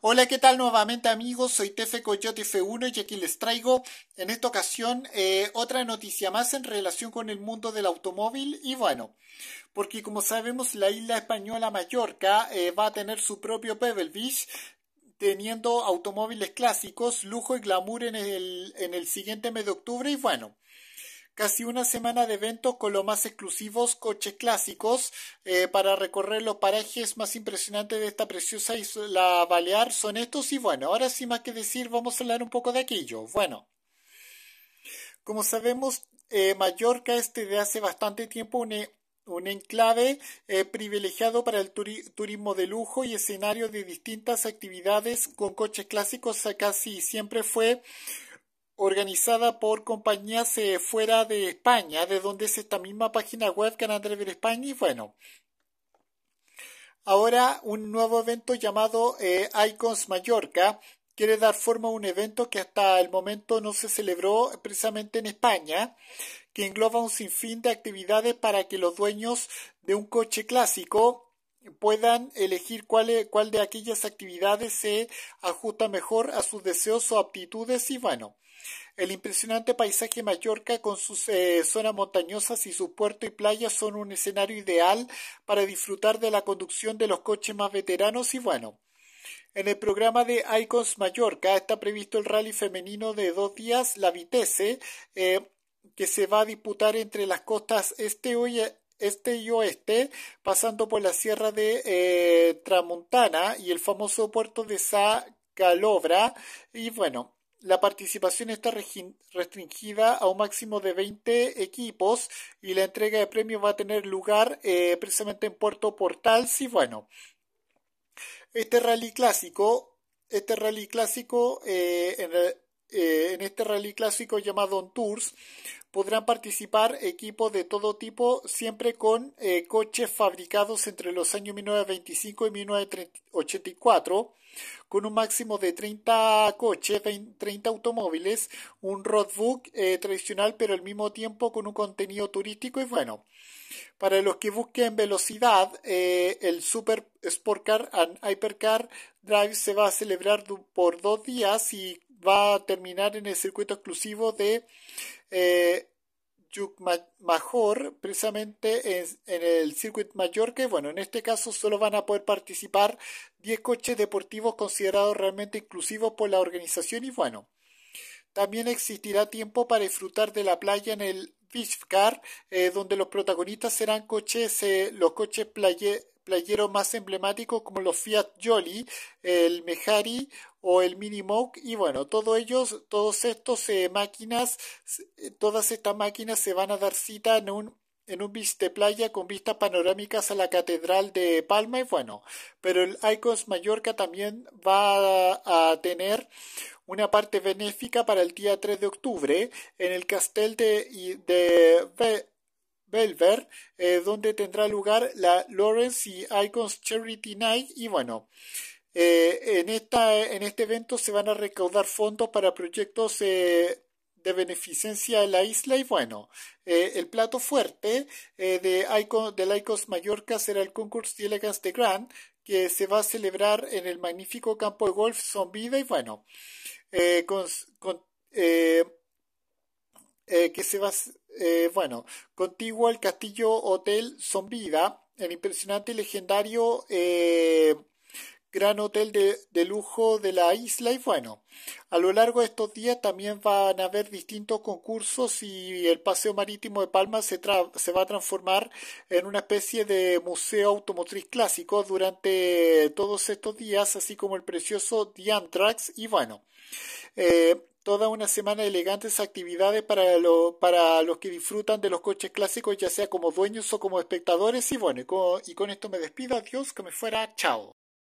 Hola, ¿qué tal nuevamente amigos? Soy Tefe Coyote F1 y aquí les traigo en esta ocasión eh, otra noticia más en relación con el mundo del automóvil y bueno, porque como sabemos la isla española Mallorca eh, va a tener su propio Pebble Beach teniendo automóviles clásicos, lujo y glamour en el, en el siguiente mes de octubre y bueno, casi una semana de eventos con los más exclusivos coches clásicos eh, para recorrer los parajes más impresionantes de esta preciosa isla Balear son estos y bueno, ahora sin más que decir vamos a hablar un poco de aquello. Bueno, como sabemos, eh, Mallorca es desde hace bastante tiempo un, e, enclave eh, privilegiado para el turismo de lujo y escenario de distintas actividades con coches clásicos casi siempre fue organizada por compañías eh, fuera de España, de donde es esta misma página web que Ver España. Y bueno, ahora un nuevo evento llamado eh, Icons Mallorca quiere dar forma a un evento que hasta el momento no se celebró precisamente en España, que engloba un sinfín de actividades para que los dueños de un coche clásico puedan elegir cuál, e, cuál de aquellas actividades se ajusta mejor a sus deseos o aptitudes y bueno. El impresionante paisaje de Mallorca con sus eh, zonas montañosas y su puerto y playas son un escenario ideal para disfrutar de la conducción de los coches más veteranos y bueno. En el programa de Icons Mallorca está previsto el rally femenino de dos días, la Vitesse, eh, que se va a disputar entre las costas este hoy este y oeste, pasando por la sierra de eh, Tramontana y el famoso puerto de Sa Calobra. Y bueno, la participación está restringida a un máximo de 20 equipos y la entrega de premios va a tener lugar eh, precisamente en Puerto Portal. y bueno, este rally clásico, este rally clásico eh, en, eh, en este rally clásico llamado On Tours podrán participar equipos de todo tipo, siempre con eh, coches fabricados entre los años 1925 y 1984, con un máximo de 30 coches, 30 automóviles, un roadbook eh, tradicional, pero al mismo tiempo con un contenido turístico y bueno. Para los que busquen velocidad, el Super Sport Car and Hypercar Drive se va a celebrar por dos días y va a terminar en el circuito exclusivo de eh, precisamente en, el el mayor, que Bueno, en este caso solo van a poder participar 10 coches deportivos considerados realmente exclusivos por la organización y bueno. También existirá tiempo para disfrutar de la playa en el Beach eh, donde los protagonistas serán coches, eh, los coches playe, playeros más emblemáticos como los Fiat Jolly, el Mejari o el Mini Moke y bueno, todos ellos, todos estos eh, máquinas, eh, todas estas máquinas se van a dar cita en un en un beach de playa con vistas panorámicas a la Catedral de Palma y bueno, pero el Icons Mallorca también va a, tener una parte benéfica para el día 3 de octubre en el castel de, de Belver, eh, donde tendrá lugar la Lawrence y Icons Charity Night. Y bueno, eh, en, esta, en este evento se van a recaudar fondos para proyectos eh, de beneficencia en la isla y bueno, el plato fuerte de Icon, del Icons Mallorca será el concurso de Elegance de Grand que se va a celebrar en el magnífico campo de golf Zombida y bueno, con eh, que se va eh, bueno, contiguo al castillo Hotel Zombida, el impresionante y legendario eh, gran hotel de, lujo de la isla y bueno, a lo largo de estos días también van a haber distintos concursos y el Paseo Marítimo de Palma se, va a transformar en una especie de museo automotriz clásico durante todos estos días, así como el precioso Diantrax y bueno. Eh, toda una semana de elegantes actividades para, para los que disfrutan de los coches clásicos, ya sea como dueños o como espectadores. Y bueno, y con, y con esto me despido. Adiós, que me fuera. Chao.